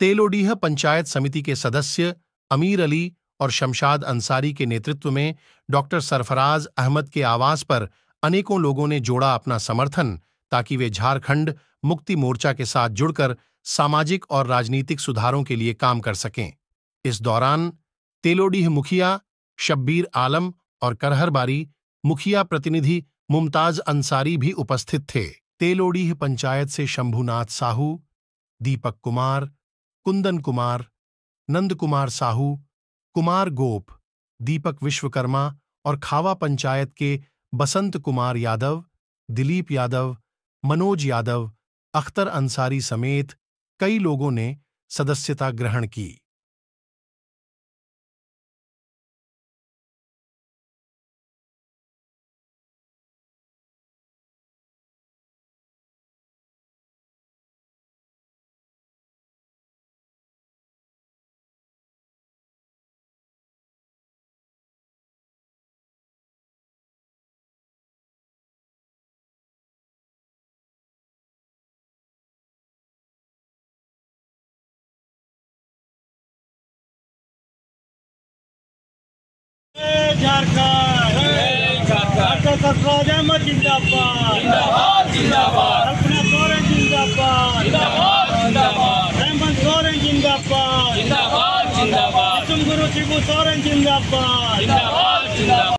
तेलोडीह पंचायत समिति के सदस्य अमीर अली और शमशाद अंसारी के नेतृत्व में डॉक्टर सरफराज अहमद के आवास पर अनेकों लोगों ने जोड़ा अपना समर्थन ताकि वे झारखंड मुक्ति मोर्चा के साथ जुड़कर सामाजिक और राजनीतिक सुधारों के लिए काम कर सकें इस दौरान तेलोडीह मुखिया शब्बीर आलम और करहरबारी मुखिया प्रतिनिधि मुमताज अंसारी भी उपस्थित थे तेलोडीह पंचायत से शंभुनाथ साहू दीपक कुमार कुंदन कुमार नंद कुमार साहू कुमार गोप दीपक विश्वकर्मा और खावा पंचायत के बसंत कुमार यादव दिलीप यादव मनोज यादव अख्तर अंसारी समेत कई लोगों ने सदस्यता ग्रहण की झारखंड डॉक्टर सरफराज अहमद जिंदाबाद जिंदाबाद कल्पना सोरेन जिंदाबाद हेमंत सोरेन जिंदाबाद गुरु शिबू सोरेन जिंदाबाद जिंदाबाद जिंदाबाद